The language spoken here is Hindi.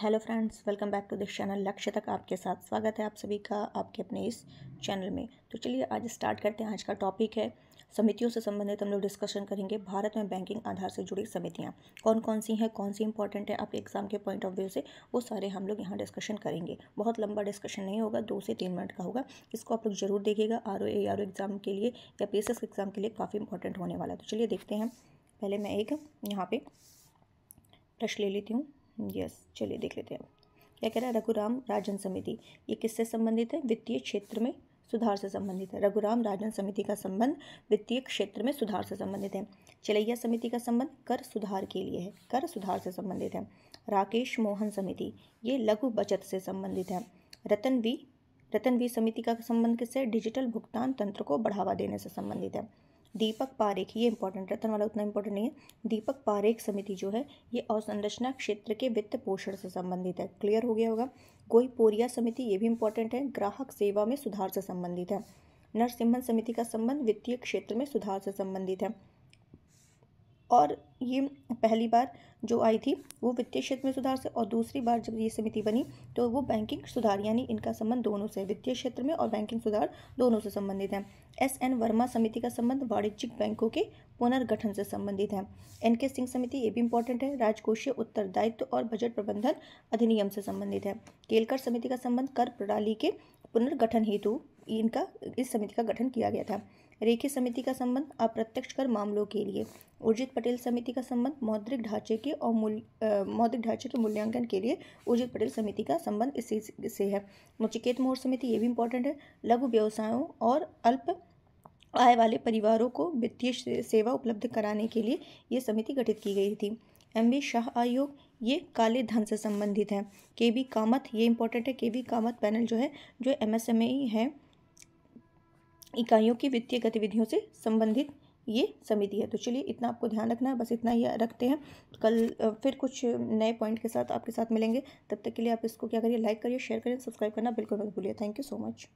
hello friends welcome back to this channel लक्ष्य तक आपके साथ स्वागत है आप सभी का आपके अपने इस चैनल में तो चलिए आज स्टार्ट करते हैं आज का टॉपिक है समितियों से संबंधित हम लोग डिस्कशन करेंगे भारत में बैंकिंग आधार से जुड़ी समितियाँ कौन कौन सी हैं कौन सी इंपॉर्टेंट है आपके एग्जाम के पॉइंट ऑफ व्यू से वो सारे हम लोग यहाँ डिस्कशन करेंगे बहुत लंबा डिस्कशन नहीं होगा दो से तीन मिनट का होगा इसको आप लोग जरूर देखिएगा आर ओ एग्ज़ाम के लिए या पी एग्ज़ाम के लिए काफ़ी इंपॉर्टेंट होने वाला है तो चलिए देखते हैं पहले मैं एक यहाँ पर प्रश्न ले लेती हूँ यस चलिए देख लेते हैं क्या कह रहा है रघुराम राजन समिति ये किससे संबंधित है वित्तीय क्षेत्र में सुधार से संबंधित है रघुराम राजन समिति का संबंध वित्तीय क्षेत्र में सुधार से संबंधित है चलैया समिति का संबंध कर सुधार के लिए है कर सुधार से संबंधित है राकेश मोहन समिति ये लघु बचत से संबंधित है रतन वी रतन वी समिति का संबंध किससे डिजिटल भुगतान तंत्र को बढ़ावा देने से संबंधित है दीपक पारेख ये इंपॉर्टेंट रतन वाला उतना इंपॉर्टेंट नहीं है दीपक पारेख समिति जो है ये अवसंरचना क्षेत्र के वित्त पोषण से संबंधित है क्लियर हो गया होगा कोई पोरिया समिति ये भी इंपॉर्टेंट है ग्राहक सेवा में सुधार से संबंधित है नरसिम्हन समिति का संबंध वित्तीय क्षेत्र में सुधार से संबंधित है और ये पहली बार जो आई थी वो वित्तीय क्षेत्र में सुधार से और दूसरी बार जब ये समिति बनी तो वो बैंकिंग सुधार यानी इनका संबंध दोनों से वित्तीय क्षेत्र में और बैंकिंग सुधार दोनों से संबंधित है एस एन वर्मा समिति का संबंध वाणिज्यिक बैंकों के पुनर्गठन से संबंधित है एन के सिंह समिति ये भी इंपॉर्टेंट है राजकोषीय उत्तरदायित्व और बजट प्रबंधन अधिनियम से संबंधित है केलकर समिति का संबंध कर प्रणाली के पुनर्गठन हेतु इनका इस समिति का गठन किया गया था रेखी समिति का संबंध अप्रत्यक्ष कर मामलों के लिए उर्जित पटेल समिति का संबंध मौद्रिक ढांचे के और मूल्य मौद्रिक ढांचे के मूल्यांकन के लिए उर्जित पटेल समिति का संबंध इसी से है मुचिकेत मोहर समिति ये भी इंपॉर्टेंट है लघु व्यवसायों और अल्प आय वाले परिवारों को वित्तीय सेवा उपलब्ध कराने के लिए ये समिति गठित की गई थी एम बी शाह आयोग ये काले धन से संबंधित है के बी कामत ये इंपॉर्टेंट है के बी कामत पैनल जो है जो एम एस एम ई है इकाइयों की वित्तीय गतिविधियों से संबंधित ये समिति है तो चलिए इतना आपको ध्यान रखना है बस इतना ही रखते हैं कल फिर कुछ नए पॉइंट के साथ आपके साथ मिलेंगे तब तक के लिए आप इसको क्या करिए लाइक करिए शेयर करिए सब्सक्राइब करना बिल्कुल मत भूलिए थैंक यू सो मच